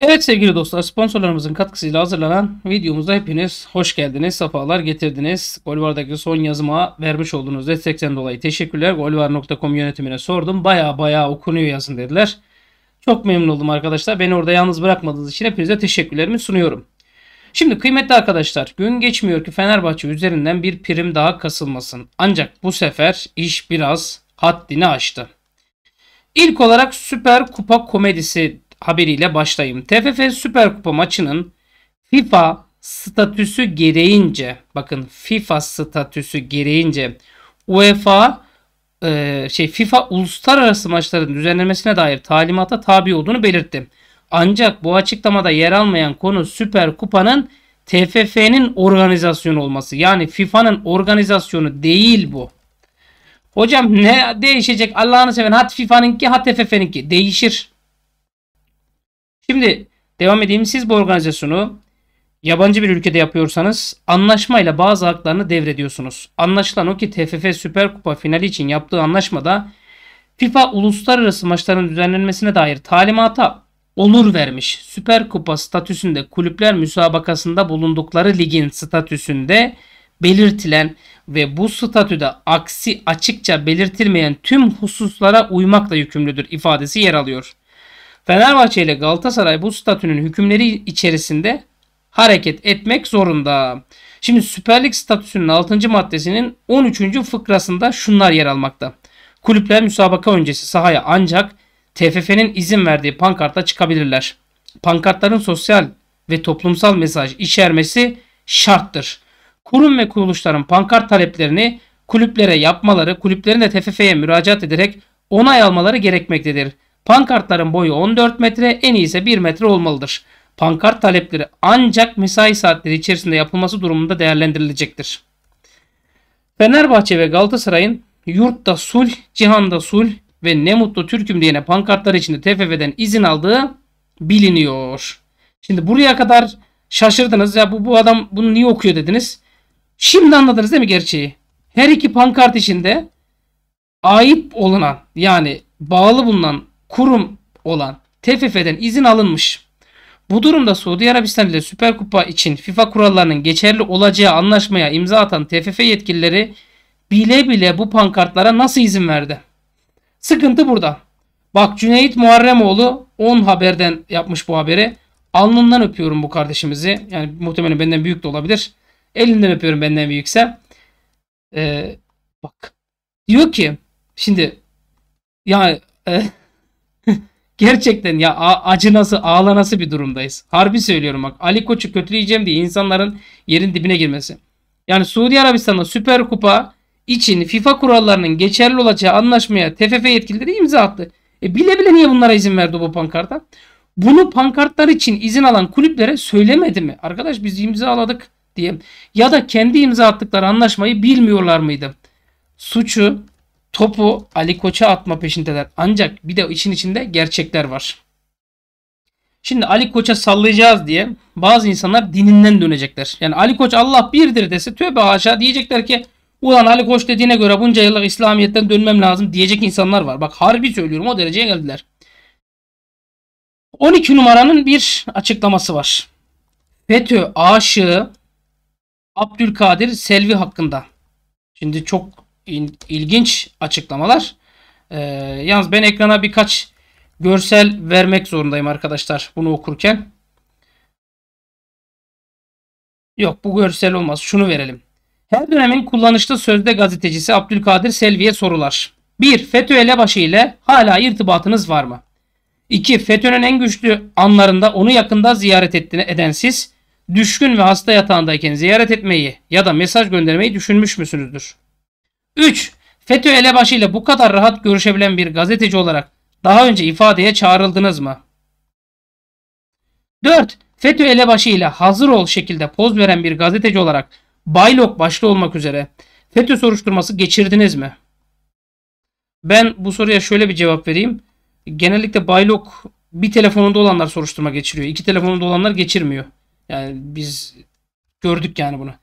Evet sevgili dostlar sponsorlarımızın katkısıyla hazırlanan videomuzda hepiniz hoş geldiniz, sefalar getirdiniz. Golvar'daki son yazıma vermiş olduğunuz destekten dolayı teşekkürler. Golvar.com yönetimine sordum. Baya baya okunuyor yazın dediler. Çok memnun oldum arkadaşlar. Beni orada yalnız bırakmadığınız için hepinize teşekkürlerimi sunuyorum. Şimdi kıymetli arkadaşlar gün geçmiyor ki Fenerbahçe üzerinden bir prim daha kasılmasın. Ancak bu sefer iş biraz haddini aştı. İlk olarak Süper Kupa komedisi haberiyle başlayayım. TFF Süper Kupa maçının FIFA statüsü gereğince bakın FIFA statüsü gereğince UEFA e, şey FIFA uluslararası maçların düzenlenmesine dair talimata tabi olduğunu belirtti. Ancak bu açıklamada yer almayan konu Süper Kupa'nın TFF'nin organizasyonu olması. Yani FIFA'nın organizasyonu değil bu. Hocam ne değişecek Allah'ını seven hat FIFA'nınki hat TFF'ninki değişir. Şimdi devam edeyim. Siz bu organizasyonu yabancı bir ülkede yapıyorsanız anlaşmayla bazı haklarını devrediyorsunuz. Anlaşılan o ki TFF Süper Kupa finali için yaptığı anlaşmada FIFA uluslararası maçların düzenlenmesine dair talimata olur vermiş. Süper Kupa statüsünde kulüpler müsabakasında bulundukları ligin statüsünde belirtilen ve bu statüde aksi açıkça belirtilmeyen tüm hususlara uymakla yükümlüdür ifadesi yer alıyor. Fenerbahçe ile Galatasaray bu statünün hükümleri içerisinde hareket etmek zorunda. Şimdi Süper Lig statüsünün 6. maddesinin 13. fıkrasında şunlar yer almakta. Kulüpler müsabaka öncesi sahaya ancak TFF'nin izin verdiği pankartla çıkabilirler. Pankartların sosyal ve toplumsal mesaj içermesi şarttır. Kurum ve kuruluşların pankart taleplerini kulüplere yapmaları, kulüplerin de TFF'ye müracaat ederek onay almaları gerekmektedir. Pankartların boyu 14 metre en iyisi 1 metre olmalıdır. Pankart talepleri ancak mesai saatleri içerisinde yapılması durumunda değerlendirilecektir. Fenerbahçe ve Galatasaray'ın yurtta sulh, cihanda sulh ve ne mutlu Türk'üm diyene pankartlar içinde TFF'den izin aldığı biliniyor. Şimdi buraya kadar şaşırdınız ya bu, bu adam bunu niye okuyor dediniz. Şimdi anladınız değil mi gerçeği? Her iki pankart içinde ait olunan yani bağlı bulunan kurum olan TFF'den izin alınmış. Bu durumda Suudi Arabistan ile Süper Kupa için FIFA kurallarının geçerli olacağı anlaşmaya imza atan TFF yetkilileri bile bile bu pankartlara nasıl izin verdi? Sıkıntı burada. Bak Cüneyt Muharremoğlu 10 haberden yapmış bu haberi. Alnından öpüyorum bu kardeşimizi. Yani muhtemelen benden büyük de olabilir. Elinden öpüyorum benden büyükse. Ee, bak diyor ki şimdi yani e, Gerçekten ya acı nasıl, ağla nasıl bir durumdayız. Harbi söylüyorum bak Ali Koç'u kötüleyeceğim diye insanların yerin dibine girmesi. Yani Suudi Arabistan'da Süper Kupa için FIFA kurallarının geçerli olacağı anlaşmaya TFF yetkilileri imza attı. E bile bile niye bunlara izin verdi bu pankarta? Bunu pankartlar için izin alan kulüplere söylemedi mi? Arkadaş biz imzaladık diye. Ya da kendi imza attıkları anlaşmayı bilmiyorlar mıydı? Suçu topu Ali Koç'a atma peşindeler. Ancak bir de için içinde gerçekler var. Şimdi Ali Koç'a sallayacağız diye bazı insanlar dininden dönecekler. Yani Ali Koç Allah birdir dese tövbe haşa diyecekler ki ulan Ali Koç dediğine göre bunca yıllık İslamiyet'ten dönmem lazım diyecek insanlar var. Bak harbi söylüyorum o dereceye geldiler. 12 numaranın bir açıklaması var. FETÖ aşığı Abdülkadir Selvi hakkında. Şimdi çok il, ilginç açıklamalar. Ee, yalnız ben ekrana birkaç görsel vermek zorundayım arkadaşlar bunu okurken. Yok bu görsel olmaz. Şunu verelim. Her dönemin kullanışlı sözde gazetecisi Abdülkadir Selvi'ye sorular. 1. FETÖ elebaşı ile hala irtibatınız var mı? 2. FETÖ'nün en güçlü anlarında onu yakında ziyaret eden siz, düşkün ve hasta yatağındayken ziyaret etmeyi ya da mesaj göndermeyi düşünmüş müsünüzdür? 3. FETÖ elebaşıyla bu kadar rahat görüşebilen bir gazeteci olarak daha önce ifadeye çağrıldınız mı? 4. FETÖ elebaşıyla hazır ol şekilde poz veren bir gazeteci olarak Baylok başta olmak üzere FETÖ soruşturması geçirdiniz mi? Ben bu soruya şöyle bir cevap vereyim. Genellikle Baylok bir telefonunda olanlar soruşturma geçiriyor. İki telefonunda olanlar geçirmiyor. Yani biz gördük yani bunu.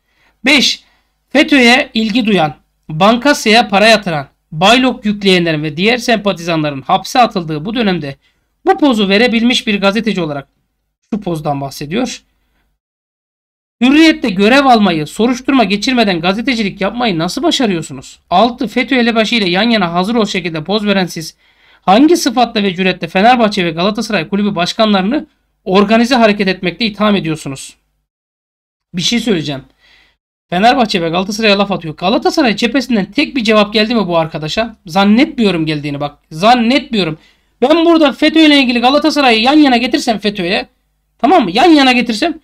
5. FETÖ'ye ilgi duyan bankasaya para yatıran, baylok yükleyenlerin ve diğer sempatizanların hapse atıldığı bu dönemde bu pozu verebilmiş bir gazeteci olarak şu pozdan bahsediyor. Hürriyette görev almayı, soruşturma geçirmeden gazetecilik yapmayı nasıl başarıyorsunuz? Altı FETÖ elebaşı ile yan yana hazır ol şekilde poz veren siz hangi sıfatla ve cüretle Fenerbahçe ve Galatasaray kulübü başkanlarını organize hareket etmekte itham ediyorsunuz? Bir şey söyleyeceğim. Fenerbahçe ve Galatasaray'a laf atıyor. Galatasaray cephesinden tek bir cevap geldi mi bu arkadaşa? Zannetmiyorum geldiğini bak. Zannetmiyorum. Ben burada FETÖ ile ilgili Galatasaray'ı yan yana getirsem FETÖ'ye tamam mı? Yan yana getirsem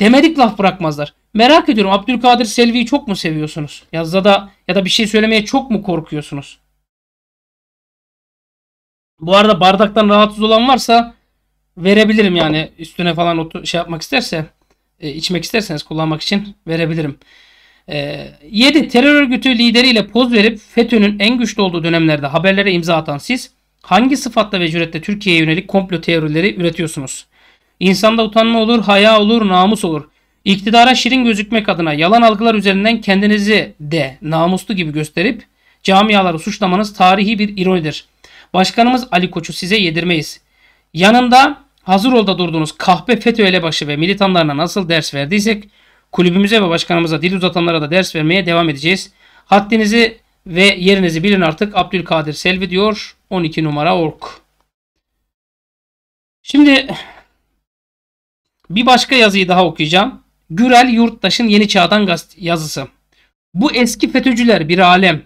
demedik laf bırakmazlar. Merak ediyorum Abdülkadir Selvi'yi çok mu seviyorsunuz? Ya da ya da bir şey söylemeye çok mu korkuyorsunuz? Bu arada bardaktan rahatsız olan varsa verebilirim yani üstüne falan şey yapmak isterse e, içmek isterseniz kullanmak için verebilirim. 7. Ee, terör örgütü lideriyle poz verip FETÖ'nün en güçlü olduğu dönemlerde haberlere imza atan siz hangi sıfatla ve cüretle Türkiye'ye yönelik komplo teorileri üretiyorsunuz? İnsanda utanma olur, haya olur, namus olur. İktidara şirin gözükmek adına yalan algılar üzerinden kendinizi de namuslu gibi gösterip camiaları suçlamanız tarihi bir ironidir. Başkanımız Ali Koç'u size yedirmeyiz. Yanında hazır olda durduğunuz kahpe FETÖ elebaşı ve militanlarına nasıl ders verdiysek Kulübümüze ve başkanımıza dil uzatanlara da ders vermeye devam edeceğiz. Haddinizi ve yerinizi bilin artık Abdülkadir Selvi diyor 12 numara ork. Şimdi bir başka yazıyı daha okuyacağım. Gürel Yurttaş'ın Yeni Çağ'dan yazısı. Bu eski FETÖ'cüler bir alem.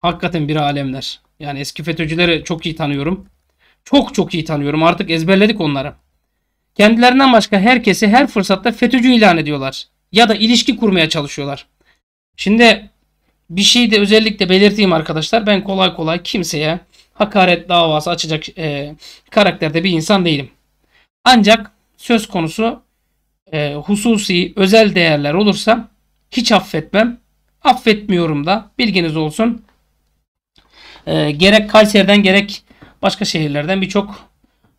Hakikaten bir alemler. Yani eski FETÖ'cüleri çok iyi tanıyorum. Çok çok iyi tanıyorum. Artık ezberledik onları. Kendilerinden başka herkesi her fırsatta FETÖ'cü ilan ediyorlar. Ya da ilişki kurmaya çalışıyorlar. Şimdi bir şey de özellikle belirteyim arkadaşlar. Ben kolay kolay kimseye hakaret davası açacak e, karakterde bir insan değilim. Ancak söz konusu e, hususi özel değerler olursa hiç affetmem. Affetmiyorum da bilginiz olsun. E, gerek Kayseri'den gerek başka şehirlerden birçok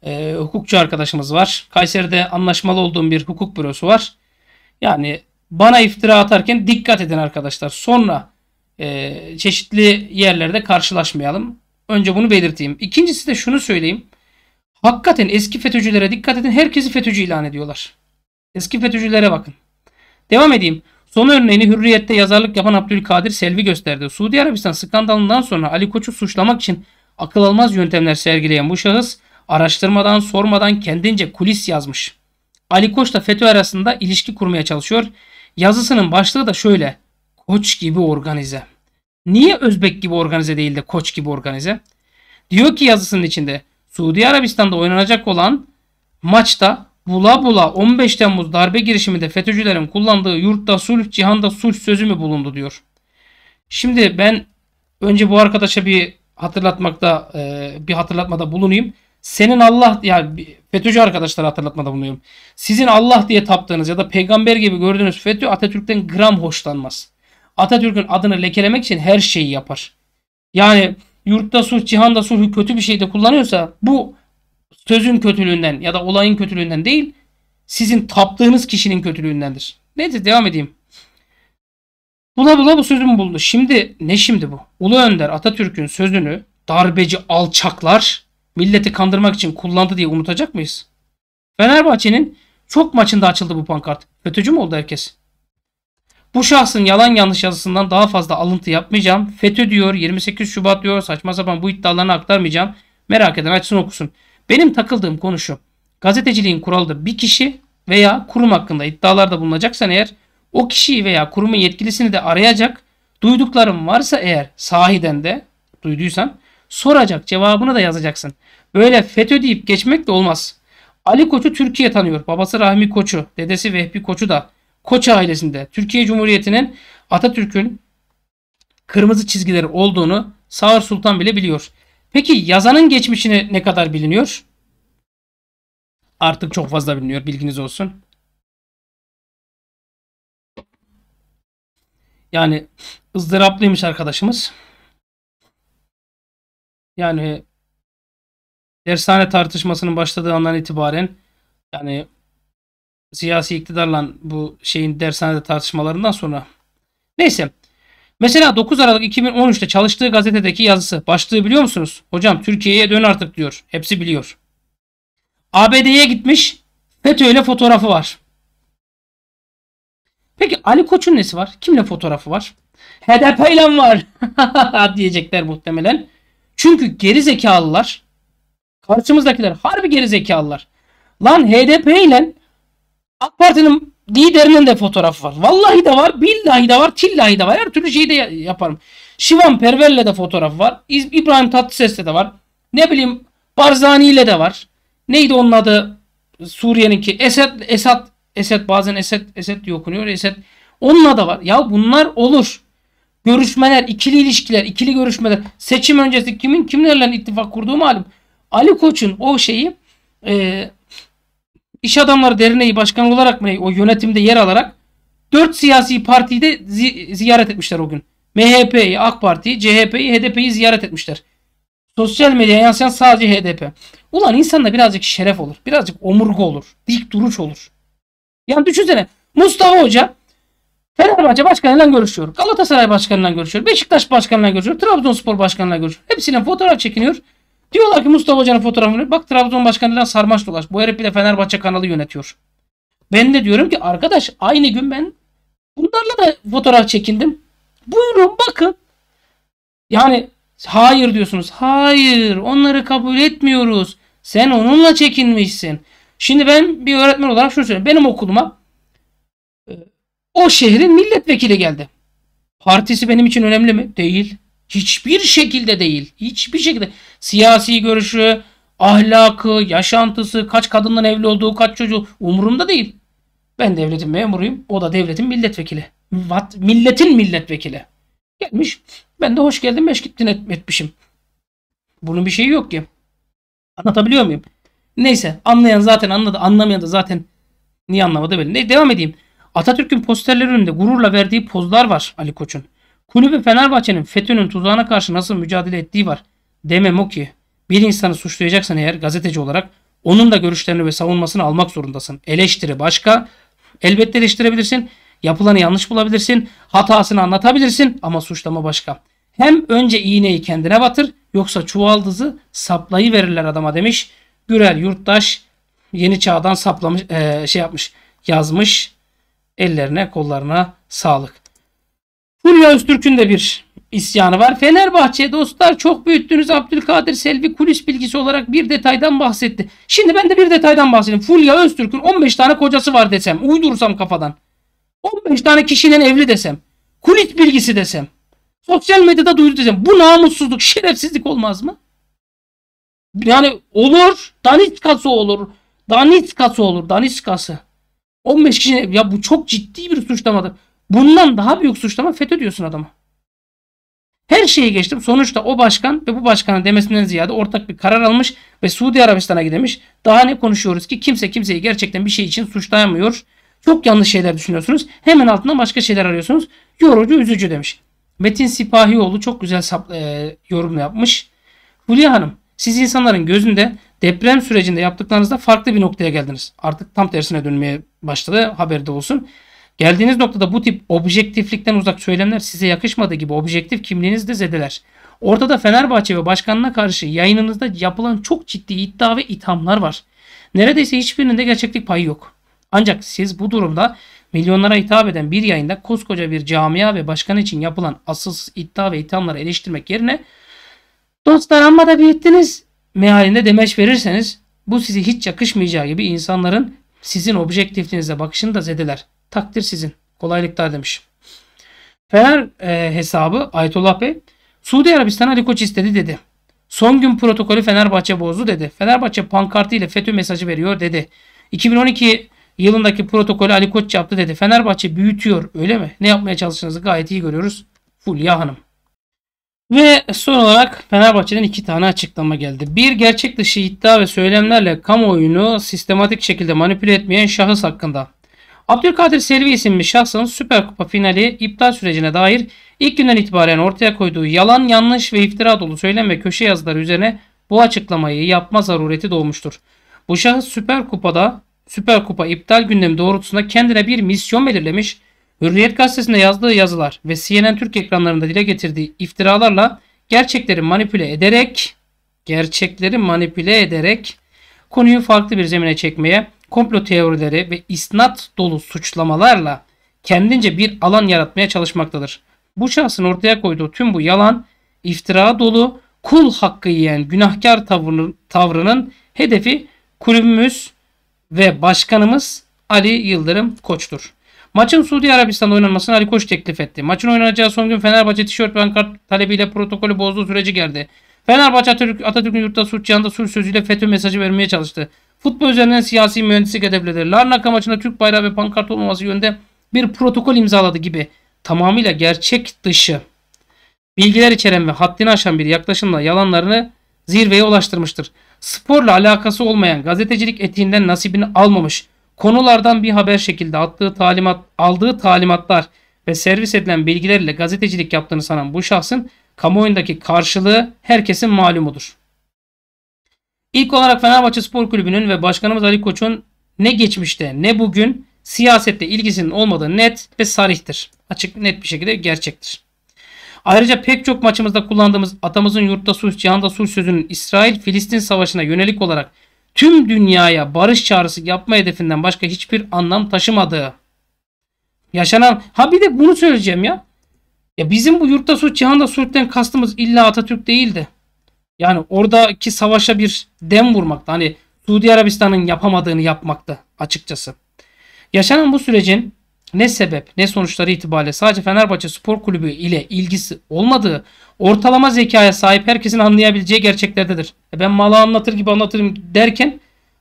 e, hukukçu arkadaşımız var. Kayseri'de anlaşmalı olduğum bir hukuk bürosu var. Yani bana iftira atarken dikkat edin arkadaşlar. Sonra e, çeşitli yerlerde karşılaşmayalım. Önce bunu belirteyim. İkincisi de şunu söyleyeyim. Hakikaten eski FETÖ'cülere dikkat edin. Herkesi FETÖ'cü ilan ediyorlar. Eski FETÖ'cülere bakın. Devam edeyim. Son örneğini Hürriyet'te yazarlık yapan Abdülkadir Selvi gösterdi. Suudi Arabistan skandalından sonra Ali Koç'u suçlamak için akıl almaz yöntemler sergileyen bu şahıs Araştırmadan sormadan kendince kulis yazmış. Ali Koç da FETÖ arasında ilişki kurmaya çalışıyor. Yazısının başlığı da şöyle. Koç gibi organize. Niye Özbek gibi organize değil de Koç gibi organize? Diyor ki yazısının içinde Suudi Arabistan'da oynanacak olan maçta bula bula 15 Temmuz darbe girişiminde FETÖ'cülerin kullandığı yurtta sulh, cihanda sulh sözü mü bulundu diyor. Şimdi ben önce bu arkadaşa bir hatırlatmakta e, bir hatırlatmada bulunayım senin Allah yani FETÖ'cü arkadaşlar hatırlatmada bulunuyorum. Sizin Allah diye taptığınız ya da peygamber gibi gördüğünüz FETÖ Atatürk'ten gram hoşlanmaz. Atatürk'ün adını lekelemek için her şeyi yapar. Yani yurtta sulh, cihanda sulh kötü bir şey de kullanıyorsa bu sözün kötülüğünden ya da olayın kötülüğünden değil sizin taptığınız kişinin kötülüğündendir. Neyse devam edeyim. Bula bula bu sözümü buldu. Şimdi ne şimdi bu? Ulu Önder Atatürk'ün sözünü darbeci alçaklar milleti kandırmak için kullandı diye unutacak mıyız? Fenerbahçe'nin çok maçında açıldı bu pankart. FETÖ'cü mü oldu herkes? Bu şahsın yalan yanlış yazısından daha fazla alıntı yapmayacağım. FETÖ diyor, 28 Şubat diyor, saçma sapan bu iddialarını aktarmayacağım. Merak eden açsın okusun. Benim takıldığım konu şu. Gazeteciliğin kuralıdır. Bir kişi veya kurum hakkında iddialarda bulunacaksan eğer o kişiyi veya kurumun yetkilisini de arayacak. Duyduklarım varsa eğer sahiden de duyduysan soracak cevabını da yazacaksın. Böyle FETÖ deyip geçmek de olmaz. Ali Koç'u Türkiye tanıyor. Babası Rahmi Koç'u, dedesi Vehbi Koç'u da Koç ailesinde. Türkiye Cumhuriyeti'nin Atatürk'ün kırmızı çizgileri olduğunu Sağır Sultan bile biliyor. Peki yazanın geçmişini ne kadar biliniyor? Artık çok fazla biliniyor bilginiz olsun. Yani ızdıraplıymış arkadaşımız. Yani dershane tartışmasının başladığı andan itibaren yani siyasi iktidarla bu şeyin dershanede tartışmalarından sonra neyse Mesela 9 Aralık 2013'te çalıştığı gazetedeki yazısı başlığı biliyor musunuz? Hocam Türkiye'ye dön artık diyor. Hepsi biliyor. ABD'ye gitmiş FETÖ ile fotoğrafı var. Peki Ali Koç'un nesi var? Kimle fotoğrafı var? HDP ile var diyecekler muhtemelen. Çünkü geri zekalılar karşımızdakiler harbi geri zekalılar. Lan HDP ile AK Parti'nin liderinin de fotoğrafı var. Vallahi de var, billahi de var, tillahi de var. Her türlü şeyi de yaparım. Şivan Perver'le de fotoğrafı var. İbrahim Tatlıses'le de var. Ne bileyim Barzani ile de var. Neydi onun adı? Suriye'ninki Esed Esad Esed bazen Esed Esed diye okunuyor. Esed onunla da var. Ya bunlar olur görüşmeler, ikili ilişkiler, ikili görüşmeler, seçim öncesi kimin kimlerle ittifak kurduğu malum. Ali Koç'un o şeyi e, İş Adamları Derneği Başkanı olarak mı o yönetimde yer alarak dört siyasi partiyi de zi- ziyaret etmişler o gün. MHP'yi, AK Parti'yi, CHP'yi, HDP'yi ziyaret etmişler. Sosyal medyaya yansıyan sadece HDP. Ulan insanda birazcık şeref olur. Birazcık omurga olur. Dik duruş olur. Yani düşünsene Mustafa Hoca Fenerbahçe başkanıyla görüşüyor. Galatasaray başkanıyla görüşüyor. Beşiktaş başkanıyla görüşüyor. Trabzonspor başkanıyla görüşüyor. Hepsine fotoğraf çekiniyor. Diyorlar ki Mustafa Hoca'nın fotoğrafını bak Trabzon başkanından sarmaş dolaş. Bu herif bile Fenerbahçe kanalı yönetiyor. Ben de diyorum ki arkadaş aynı gün ben bunlarla da fotoğraf çekindim. Buyurun bakın. Yani hayır diyorsunuz. Hayır onları kabul etmiyoruz. Sen onunla çekinmişsin. Şimdi ben bir öğretmen olarak şunu söyleyeyim. Benim okuluma o şehrin milletvekili geldi. Partisi benim için önemli mi? Değil. Hiçbir şekilde değil. Hiçbir şekilde. Siyasi görüşü, ahlakı, yaşantısı, kaç kadından evli olduğu, kaç çocuğu umurumda değil. Ben devletin memuruyum. O da devletin milletvekili. Vat, milletin milletvekili. Gelmiş. Ben de hoş geldin beş gittin et, etmişim. Bunun bir şeyi yok ki. Anlatabiliyor muyum? Neyse anlayan zaten anladı. Anlamayan da zaten niye anlamadı belli. Ne, devam edeyim. Atatürk'ün posterleri önünde gururla verdiği pozlar var Ali Koç'un. Kulübü Fenerbahçe'nin FETÖ'nün tuzağına karşı nasıl mücadele ettiği var. Demem o ki bir insanı suçlayacaksan eğer gazeteci olarak onun da görüşlerini ve savunmasını almak zorundasın. Eleştiri başka. Elbette eleştirebilirsin. Yapılanı yanlış bulabilirsin. Hatasını anlatabilirsin ama suçlama başka. Hem önce iğneyi kendine batır yoksa çuvaldızı saplayı verirler adama demiş. Gürel Yurttaş yeni çağdan saplamış e, şey yapmış yazmış Ellerine kollarına sağlık. Fulya Öztürk'ün de bir isyanı var. Fenerbahçe dostlar çok büyüttünüz. Abdülkadir Selvi kulis bilgisi olarak bir detaydan bahsetti. Şimdi ben de bir detaydan bahsedeyim. Fulya Öztürk'ün 15 tane kocası var desem. Uydursam kafadan. 15 tane kişinin evli desem. Kulis bilgisi desem. Sosyal medyada duydu desem. Bu namussuzluk, şerefsizlik olmaz mı? Yani olur. Daniskası olur. Daniskası olur. Daniskası. 15 kişi ya bu çok ciddi bir suçlamadır. Bundan daha büyük suçlama FETÖ diyorsun adama. Her şeyi geçtim. Sonuçta o başkan ve bu başkanın demesinden ziyade ortak bir karar almış ve Suudi Arabistan'a gidemiş. Daha ne konuşuyoruz ki kimse kimseyi gerçekten bir şey için suçlayamıyor. Çok yanlış şeyler düşünüyorsunuz. Hemen altından başka şeyler arıyorsunuz. Yorucu, üzücü demiş. Metin Sipahioğlu çok güzel e, yorum yapmış. Hulya Hanım, siz insanların gözünde Deprem sürecinde yaptıklarınızda farklı bir noktaya geldiniz. Artık tam tersine dönmeye başladı haberde olsun. Geldiğiniz noktada bu tip objektiflikten uzak söylemler size yakışmadığı gibi objektif kimliğinizi de zedeler. Ortada Fenerbahçe ve başkanına karşı yayınınızda yapılan çok ciddi iddia ve ithamlar var. Neredeyse hiçbirinde gerçeklik payı yok. Ancak siz bu durumda milyonlara hitap eden bir yayında koskoca bir camia ve başkan için yapılan asılsız iddia ve ithamları eleştirmek yerine Dostlar amma da büyüttünüz mealinde demeç verirseniz bu sizi hiç yakışmayacağı gibi insanların sizin objektifliğinize bakışını da zedeler. Takdir sizin. Kolaylıklar demiş. Fener e, hesabı Ayetullah Bey Suudi Arabistan Ali Koç istedi dedi. Son gün protokolü Fenerbahçe bozdu dedi. Fenerbahçe pankartı ile FETÖ mesajı veriyor dedi. 2012 yılındaki protokolü Ali Koç yaptı dedi. Fenerbahçe büyütüyor öyle mi? Ne yapmaya çalıştığınızı gayet iyi görüyoruz. Fulya Hanım. Ve son olarak Fenerbahçe'den iki tane açıklama geldi. Bir gerçek dışı iddia ve söylemlerle kamuoyunu sistematik şekilde manipüle etmeyen şahıs hakkında. Abdülkadir Selvi isimli şahsın Süper Kupa finali iptal sürecine dair ilk günden itibaren ortaya koyduğu yalan, yanlış ve iftira dolu söylem ve köşe yazıları üzerine bu açıklamayı yapma zarureti doğmuştur. Bu şahıs Süper Kupa'da Süper Kupa iptal gündemi doğrultusunda kendine bir misyon belirlemiş Hürriyet gazetesinde yazdığı yazılar ve CNN Türk ekranlarında dile getirdiği iftiralarla gerçekleri manipüle ederek gerçekleri manipüle ederek konuyu farklı bir zemine çekmeye, komplo teorileri ve isnat dolu suçlamalarla kendince bir alan yaratmaya çalışmaktadır. Bu şahsın ortaya koyduğu tüm bu yalan, iftira dolu, kul hakkı yiyen günahkar tavrını, tavrının hedefi kulübümüz ve başkanımız Ali Yıldırım Koç'tur. Maçın Suudi Arabistan'da oynanmasını Ali Koç teklif etti. Maçın oynanacağı son gün Fenerbahçe tişört ve ankart talebiyle protokolü bozduğu süreci geldi. Fenerbahçe Atatürk, Atatürk'ün yurtta suç yanında sözüyle FETÖ mesajı vermeye çalıştı. Futbol üzerinden siyasi mühendislik hedefleri, Larnaka maçında Türk bayrağı ve pankart olmaması yönünde bir protokol imzaladı gibi tamamıyla gerçek dışı bilgiler içeren ve haddini aşan bir yaklaşımla yalanlarını zirveye ulaştırmıştır. Sporla alakası olmayan gazetecilik etiğinden nasibini almamış konulardan bir haber şekilde attığı talimat, aldığı talimatlar ve servis edilen bilgilerle gazetecilik yaptığını sanan bu şahsın kamuoyundaki karşılığı herkesin malumudur. İlk olarak Fenerbahçe Spor Kulübü'nün ve Başkanımız Ali Koç'un ne geçmişte ne bugün siyasette ilgisinin olmadığı net ve sarihtir. Açık net bir şekilde gerçektir. Ayrıca pek çok maçımızda kullandığımız atamızın yurtta sulh, cihanda sulh sözünün İsrail-Filistin savaşına yönelik olarak tüm dünyaya barış çağrısı yapma hedefinden başka hiçbir anlam taşımadığı. Yaşanan ha bir de bunu söyleyeceğim ya. Ya bizim bu yurtta suç cihanda suçten kastımız illa Atatürk değildi. Yani oradaki savaşa bir dem vurmakta. Hani Suudi Arabistan'ın yapamadığını yapmakta açıkçası. Yaşanan bu sürecin ne sebep ne sonuçları itibariyle sadece Fenerbahçe Spor Kulübü ile ilgisi olmadığı ortalama zekaya sahip herkesin anlayabileceği gerçeklerdedir. E ben malı anlatır gibi anlatırım derken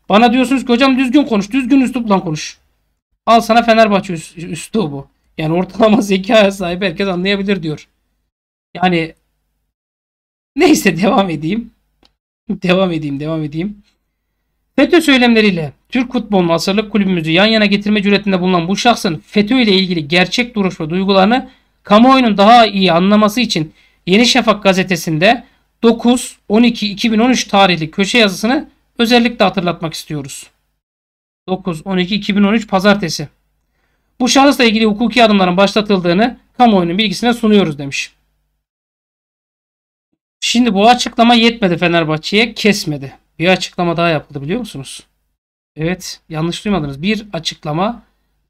bana diyorsunuz ki hocam düzgün konuş, düzgün üslupla konuş. Al sana Fenerbahçe bu. Yani ortalama zekaya sahip herkes anlayabilir diyor. Yani neyse devam edeyim. devam edeyim, devam edeyim. FETÖ söylemleriyle Türk futbolunun asırlık kulübümüzü yan yana getirme cüretinde bulunan bu şahsın FETÖ ile ilgili gerçek duruş ve duygularını kamuoyunun daha iyi anlaması için Yeni Şafak gazetesinde 9-12-2013 tarihli köşe yazısını özellikle hatırlatmak istiyoruz. 9-12-2013 Pazartesi. Bu şahısla ilgili hukuki adımların başlatıldığını kamuoyunun bilgisine sunuyoruz demiş. Şimdi bu açıklama yetmedi Fenerbahçe'ye kesmedi. Bir açıklama daha yapıldı biliyor musunuz? Evet yanlış duymadınız. Bir açıklama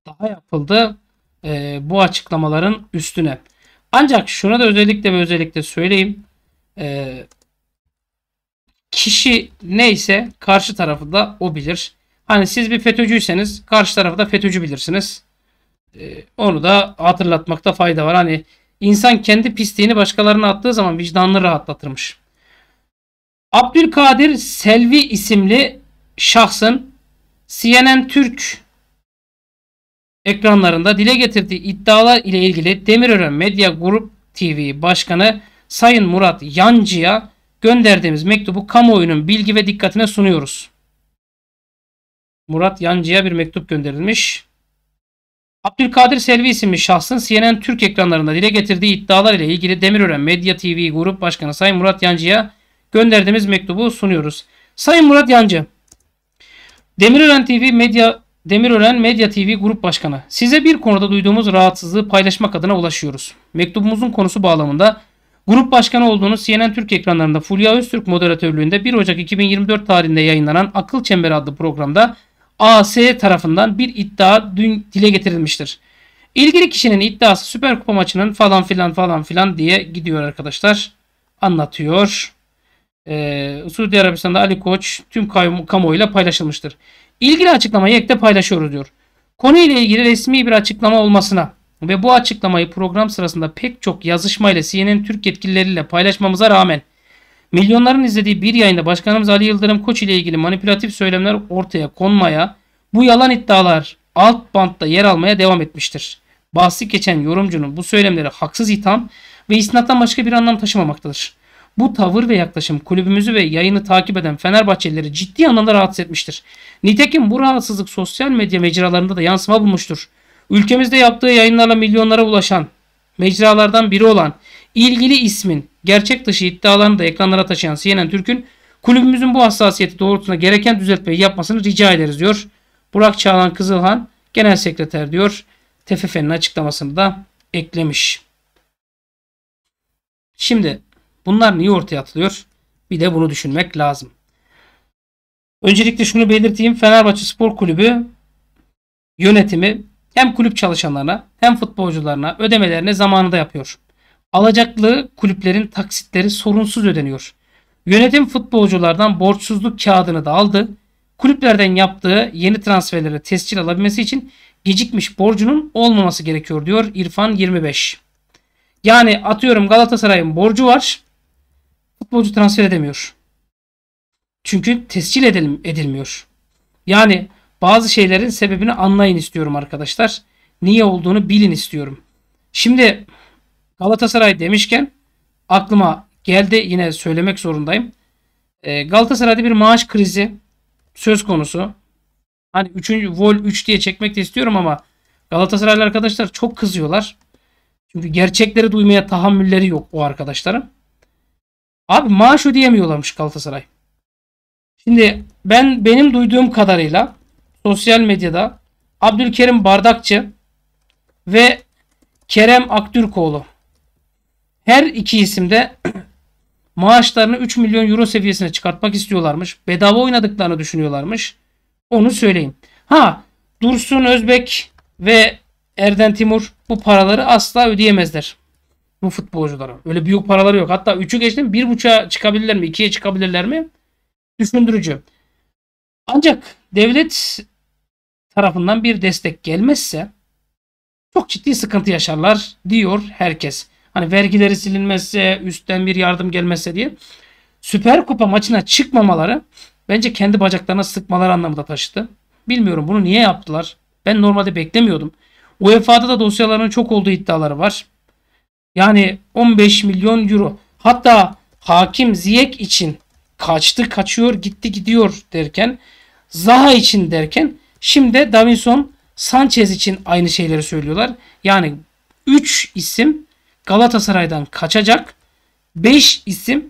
daha yapıldı e, bu açıklamaların üstüne. Ancak şuna da özellikle ve özellikle söyleyeyim. E, kişi neyse karşı tarafı da o bilir. Hani siz bir FETÖ'cüyseniz karşı tarafı da FETÖ'cü bilirsiniz. E, onu da hatırlatmakta fayda var. Hani insan kendi pisliğini başkalarına attığı zaman vicdanını rahatlatırmış. Abdülkadir Selvi isimli şahsın CNN Türk ekranlarında dile getirdiği iddialar ile ilgili Demirören Medya Grup TV Başkanı Sayın Murat Yancı'ya gönderdiğimiz mektubu kamuoyunun bilgi ve dikkatine sunuyoruz. Murat Yancı'ya bir mektup gönderilmiş. Abdülkadir Selvi isimli şahsın CNN Türk ekranlarında dile getirdiği iddialar ile ilgili Demirören Medya TV Grup Başkanı Sayın Murat Yancı'ya gönderdiğimiz mektubu sunuyoruz. Sayın Murat Yancı, Demirören TV Medya Demirören Medya TV Grup Başkanı. Size bir konuda duyduğumuz rahatsızlığı paylaşmak adına ulaşıyoruz. Mektubumuzun konusu bağlamında Grup başkanı olduğunuz CNN Türk ekranlarında Fulya Öztürk moderatörlüğünde 1 Ocak 2024 tarihinde yayınlanan Akıl Çemberi adlı programda AS tarafından bir iddia dün dile getirilmiştir. İlgili kişinin iddiası Süper Kupa maçının falan filan falan filan diye gidiyor arkadaşlar. Anlatıyor e, Suudi Arabistan'da Ali Koç tüm kamu, kamuoyuyla paylaşılmıştır. İlgili açıklamayı ekte paylaşıyoruz diyor. Konuyla ilgili resmi bir açıklama olmasına ve bu açıklamayı program sırasında pek çok yazışmayla CNN Türk yetkilileriyle paylaşmamıza rağmen milyonların izlediği bir yayında Başkanımız Ali Yıldırım Koç ile ilgili manipülatif söylemler ortaya konmaya, bu yalan iddialar alt bantta yer almaya devam etmiştir. Bahsi geçen yorumcunun bu söylemleri haksız itham ve isnattan başka bir anlam taşımamaktadır. Bu tavır ve yaklaşım kulübümüzü ve yayını takip eden Fenerbahçelileri ciddi anlamda rahatsız etmiştir. Nitekim bu rahatsızlık sosyal medya mecralarında da yansıma bulmuştur. Ülkemizde yaptığı yayınlarla milyonlara ulaşan mecralardan biri olan ilgili ismin gerçek dışı iddialarını da ekranlara taşıyan CNN Türk'ün kulübümüzün bu hassasiyeti doğrultusunda gereken düzeltmeyi yapmasını rica ederiz diyor. Burak Çağlan Kızılhan genel sekreter diyor. TFF'nin açıklamasını da eklemiş. Şimdi Bunlar niye ortaya atılıyor? Bir de bunu düşünmek lazım. Öncelikle şunu belirteyim. Fenerbahçe Spor Kulübü yönetimi hem kulüp çalışanlarına hem futbolcularına ödemelerini zamanında yapıyor. Alacaklı kulüplerin taksitleri sorunsuz ödeniyor. Yönetim futbolculardan borçsuzluk kağıdını da aldı. Kulüplerden yaptığı yeni transferlere tescil alabilmesi için gecikmiş borcunun olmaması gerekiyor diyor İrfan 25. Yani atıyorum Galatasaray'ın borcu var futbolcu transfer edemiyor. Çünkü tescil edelim, edilmiyor. Yani bazı şeylerin sebebini anlayın istiyorum arkadaşlar. Niye olduğunu bilin istiyorum. Şimdi Galatasaray demişken aklıma geldi yine söylemek zorundayım. Ee, Galatasaray'da bir maaş krizi söz konusu. Hani 3. Vol 3 diye çekmek de istiyorum ama Galatasaraylı arkadaşlar çok kızıyorlar. Çünkü gerçekleri duymaya tahammülleri yok o arkadaşların. Abi maaş ödeyemiyorlarmış Galatasaray. Şimdi ben benim duyduğum kadarıyla sosyal medyada Abdülkerim Bardakçı ve Kerem Aktürkoğlu her iki isimde maaşlarını 3 milyon euro seviyesine çıkartmak istiyorlarmış. Bedava oynadıklarını düşünüyorlarmış. Onu söyleyeyim. Ha Dursun Özbek ve Erden Timur bu paraları asla ödeyemezler bu futbolculara. Öyle büyük paraları yok. Hatta 3'ü geçtim 1.5'a çıkabilirler mi? 2'ye çıkabilirler mi? Düşündürücü. Ancak devlet tarafından bir destek gelmezse çok ciddi sıkıntı yaşarlar diyor herkes. Hani vergileri silinmezse, üstten bir yardım gelmezse diye. Süper Kupa maçına çıkmamaları bence kendi bacaklarına sıkmaları anlamında taşıdı. Bilmiyorum bunu niye yaptılar. Ben normalde beklemiyordum. UEFA'da da dosyaların çok olduğu iddiaları var. Yani 15 milyon euro. Hatta hakim Ziyek için kaçtı kaçıyor gitti gidiyor derken Zaha için derken şimdi Davinson Sanchez için aynı şeyleri söylüyorlar. Yani 3 isim Galatasaray'dan kaçacak. 5 isim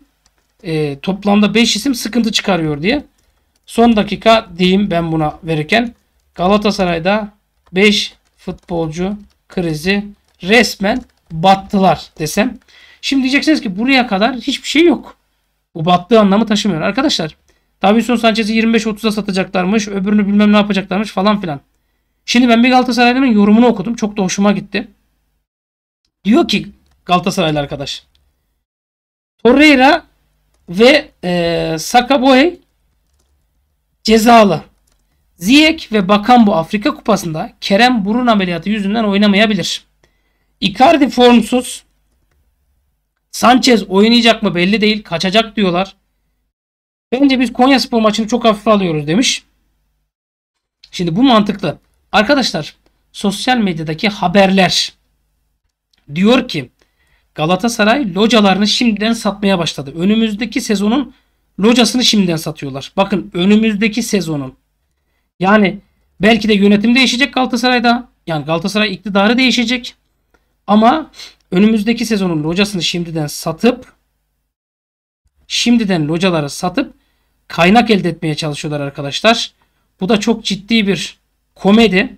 e, toplamda 5 isim sıkıntı çıkarıyor diye. Son dakika diyeyim ben buna verirken Galatasaray'da 5 futbolcu krizi resmen battılar desem. Şimdi diyeceksiniz ki buraya kadar hiçbir şey yok. Bu battığı anlamı taşımıyor. Arkadaşlar Davinson Sanchez'i 25-30'a satacaklarmış. Öbürünü bilmem ne yapacaklarmış falan filan. Şimdi ben bir Galatasaraylı'nın yorumunu okudum. Çok da hoşuma gitti. Diyor ki Galatasaraylı arkadaş. Torreira ve e, Sakaboy cezalı. Ziyek ve Bakan bu Afrika Kupası'nda Kerem burun ameliyatı yüzünden oynamayabilir. Icardi formsuz. Sanchez oynayacak mı belli değil. Kaçacak diyorlar. Bence biz Konya Spor maçını çok hafife alıyoruz demiş. Şimdi bu mantıklı. Arkadaşlar sosyal medyadaki haberler diyor ki Galatasaray localarını şimdiden satmaya başladı. Önümüzdeki sezonun locasını şimdiden satıyorlar. Bakın önümüzdeki sezonun. Yani belki de yönetim değişecek Galatasaray'da. Yani Galatasaray iktidarı değişecek. Ama önümüzdeki sezonun locasını şimdiden satıp şimdiden locaları satıp kaynak elde etmeye çalışıyorlar arkadaşlar. Bu da çok ciddi bir komedi.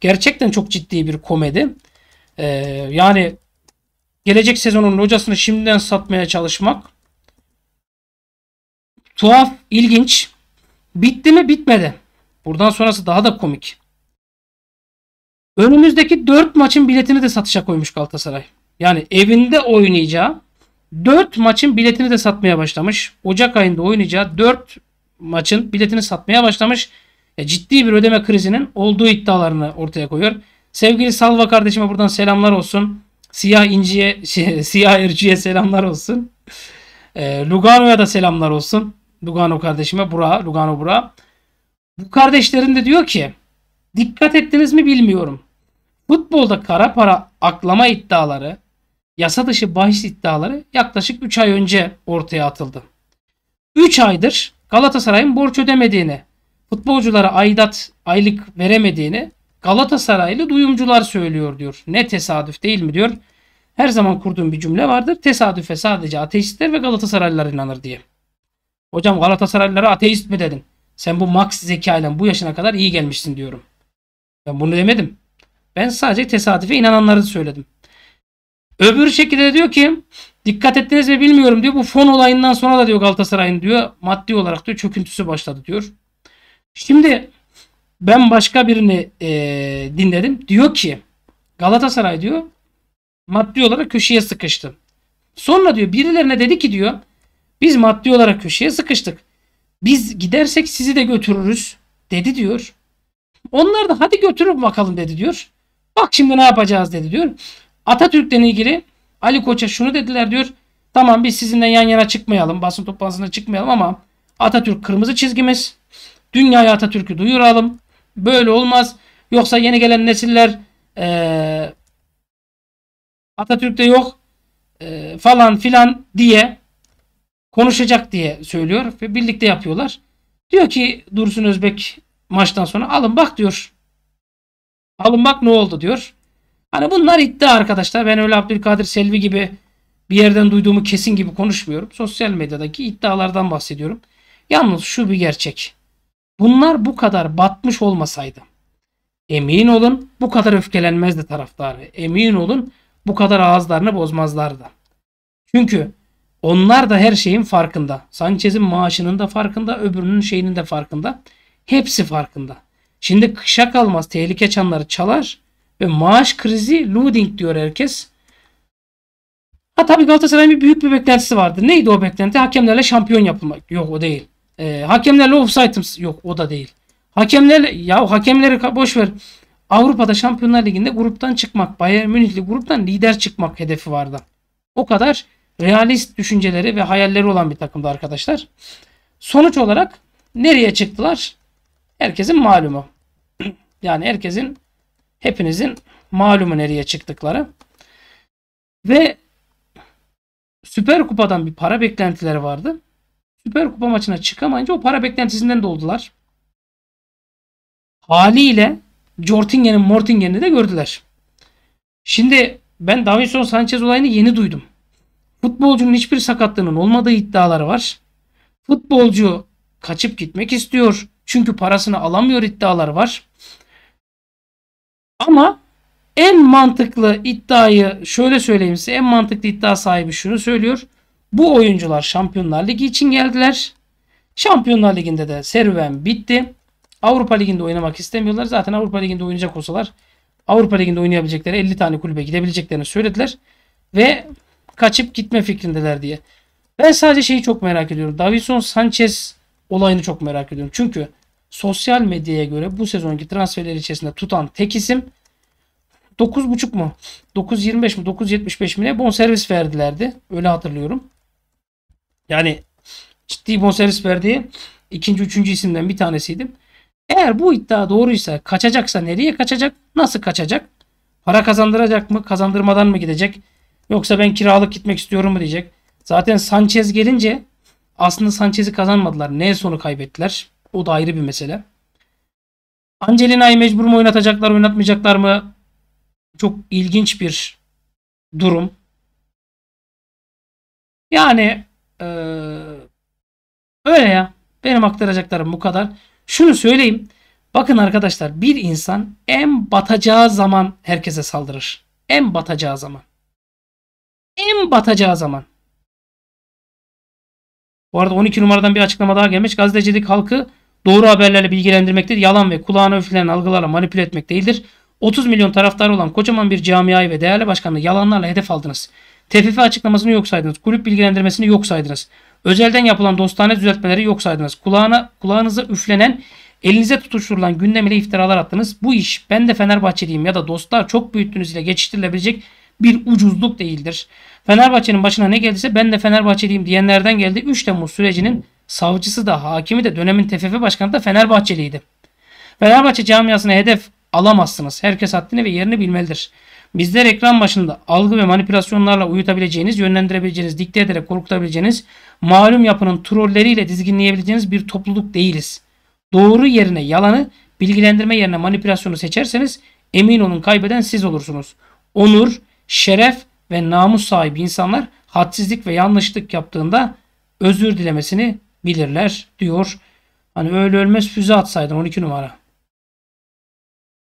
Gerçekten çok ciddi bir komedi. Ee, yani gelecek sezonun locasını şimdiden satmaya çalışmak tuhaf, ilginç. Bitti mi? Bitmedi. Buradan sonrası daha da komik. Önümüzdeki 4 maçın biletini de satışa koymuş Galatasaray. Yani evinde oynayacağı 4 maçın biletini de satmaya başlamış. Ocak ayında oynayacağı 4 maçın biletini satmaya başlamış. Ya e, ciddi bir ödeme krizinin olduğu iddialarını ortaya koyuyor. Sevgili Salva kardeşime buradan selamlar olsun. Siyah inciye, şey, Siyah Erci'ye selamlar olsun. E, Lugano'ya da selamlar olsun. Lugano kardeşime, Bura, Lugano Bura. Bu kardeşlerin de diyor ki dikkat ettiniz mi bilmiyorum. Futbolda kara para aklama iddiaları, yasa dışı bahis iddiaları yaklaşık 3 ay önce ortaya atıldı. 3 aydır Galatasaray'ın borç ödemediğini, futbolculara aidat aylık veremediğini Galatasaraylı duyumcular söylüyor diyor. Ne tesadüf değil mi diyor. Her zaman kurduğum bir cümle vardır. Tesadüfe sadece ateistler ve Galatasaraylılar inanır diye. Hocam Galatasaraylılara ateist mi dedin? Sen bu max zekayla bu yaşına kadar iyi gelmişsin diyorum. Ben bunu demedim. Ben sadece tesadüfe inananları söyledim. Öbür şekilde diyor ki dikkat ettiniz mi bilmiyorum diyor. Bu fon olayından sonra da diyor Galatasaray'ın diyor maddi olarak diyor çöküntüsü başladı diyor. Şimdi ben başka birini e, dinledim. Diyor ki Galatasaray diyor maddi olarak köşeye sıkıştı. Sonra diyor birilerine dedi ki diyor biz maddi olarak köşeye sıkıştık. Biz gidersek sizi de götürürüz dedi diyor. Onlar da hadi götürün bakalım dedi diyor. Bak şimdi ne yapacağız dedi diyor. Atatürk'le ilgili Ali Koç'a şunu dediler diyor. Tamam biz sizinle yan yana çıkmayalım. Basın toplantısına çıkmayalım ama Atatürk kırmızı çizgimiz. Dünyaya Atatürk'ü duyuralım. Böyle olmaz. Yoksa yeni gelen nesiller ee, Atatürk'te yok e, falan filan diye konuşacak diye söylüyor ve birlikte yapıyorlar. Diyor ki Dursun Özbek maçtan sonra alın bak diyor Alın bak ne oldu diyor. Hani bunlar iddia arkadaşlar. Ben öyle Abdülkadir Selvi gibi bir yerden duyduğumu kesin gibi konuşmuyorum. Sosyal medyadaki iddialardan bahsediyorum. Yalnız şu bir gerçek. Bunlar bu kadar batmış olmasaydı emin olun bu kadar öfkelenmezdi taraftarı. Emin olun bu kadar ağızlarını bozmazlardı. Çünkü onlar da her şeyin farkında. Sanchez'in maaşının da farkında, öbürünün şeyinin de farkında. Hepsi farkında. Şimdi kışa kalmaz tehlike çanları çalar ve maaş krizi looting diyor herkes. Ha tabii Galatasaray'ın bir büyük bir beklentisi vardı. Neydi o beklenti? Hakemlerle şampiyon yapılmak. Yok o değil. E, hakemlerle offside'ım yok o da değil. Hakemlerle ya hakemleri boş ver. Avrupa'da Şampiyonlar Ligi'nde gruptan çıkmak, Bayern Münihli gruptan lider çıkmak hedefi vardı. O kadar realist düşünceleri ve hayalleri olan bir takımdı arkadaşlar. Sonuç olarak nereye çıktılar? Herkesin malumu. Yani herkesin, hepinizin malumu nereye çıktıkları. Ve Süper Kupa'dan bir para beklentileri vardı. Süper Kupa maçına çıkamayınca o para beklentisinden doldular. Haliyle Jortingen'in Mortingen'i de gördüler. Şimdi ben Davinson Sanchez olayını yeni duydum. Futbolcunun hiçbir sakatlığının olmadığı iddiaları var. Futbolcu kaçıp gitmek istiyor. Çünkü parasını alamıyor iddialar var. Ama en mantıklı iddiayı şöyle söyleyeyim size. En mantıklı iddia sahibi şunu söylüyor. Bu oyuncular Şampiyonlar Ligi için geldiler. Şampiyonlar Ligi'nde de serüven bitti. Avrupa Ligi'nde oynamak istemiyorlar. Zaten Avrupa Ligi'nde oynayacak olsalar Avrupa Ligi'nde oynayabilecekleri 50 tane kulübe gidebileceklerini söylediler. Ve kaçıp gitme fikrindeler diye. Ben sadece şeyi çok merak ediyorum. Davison Sanchez olayını çok merak ediyorum. Çünkü sosyal medyaya göre bu sezonki transferler içerisinde tutan tek isim 9.5 mu? 9.25 mi? 9.75 mi ne? Bonservis verdilerdi. Öyle hatırlıyorum. Yani ciddi bonservis verdiği ikinci, üçüncü isimden bir tanesiydim. Eğer bu iddia doğruysa kaçacaksa nereye kaçacak? Nasıl kaçacak? Para kazandıracak mı? Kazandırmadan mı gidecek? Yoksa ben kiralık gitmek istiyorum mu diyecek. Zaten Sanchez gelince aslında Sanchez'i kazanmadılar. Ne sonu kaybettiler? O da ayrı bir mesele. Angelina'yı mecbur mu oynatacaklar oynatmayacaklar mı? Çok ilginç bir durum. Yani ee, öyle ya. Benim aktaracaklarım bu kadar. Şunu söyleyeyim. Bakın arkadaşlar bir insan en batacağı zaman herkese saldırır. En batacağı zaman. En batacağı zaman. Bu arada 12 numaradan bir açıklama daha gelmiş. Gazetecilik halkı doğru haberlerle bilgilendirmektir. Yalan ve kulağına üflenen algılarla manipüle etmek değildir. 30 milyon taraftarı olan kocaman bir camiayı ve değerli başkanını yalanlarla hedef aldınız. TFF açıklamasını yok saydınız. Kulüp bilgilendirmesini yok saydınız. Özelden yapılan dostane düzeltmeleri yok saydınız. Kulağına, kulağınıza üflenen, elinize tutuşturulan gündem ile iftiralar attınız. Bu iş ben de Fenerbahçeliyim ya da dostlar çok büyüttünüz ile geçiştirilebilecek bir ucuzluk değildir. Fenerbahçe'nin başına ne geldiyse ben de Fenerbahçeliyim diyenlerden geldi. 3 Temmuz sürecinin savcısı da hakimi de dönemin TFF başkanı da Fenerbahçeliydi. Fenerbahçe camiasına hedef alamazsınız. Herkes haddini ve yerini bilmelidir. Bizler ekran başında algı ve manipülasyonlarla uyutabileceğiniz, yönlendirebileceğiniz, dikte ederek korkutabileceğiniz, malum yapının trolleriyle dizginleyebileceğiniz bir topluluk değiliz. Doğru yerine yalanı, bilgilendirme yerine manipülasyonu seçerseniz emin olun kaybeden siz olursunuz. Onur, şeref ve namus sahibi insanlar hadsizlik ve yanlışlık yaptığında özür dilemesini bilirler diyor. Hani öyle ölmez füze atsaydın 12 numara.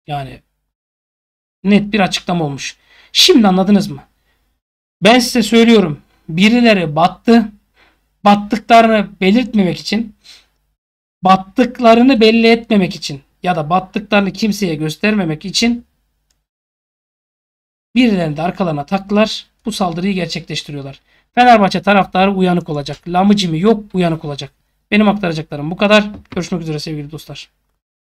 Yani net bir açıklama olmuş. Şimdi anladınız mı? Ben size söylüyorum. Birileri battı. Battıklarını belirtmemek için battıklarını belli etmemek için ya da battıklarını kimseye göstermemek için birilerini de arkalarına taktılar. Bu saldırıyı gerçekleştiriyorlar. Fenerbahçe taraftarı uyanık olacak. Lamıcı mı? Yok uyanık olacak. Benim aktaracaklarım bu kadar. Görüşmek üzere sevgili dostlar.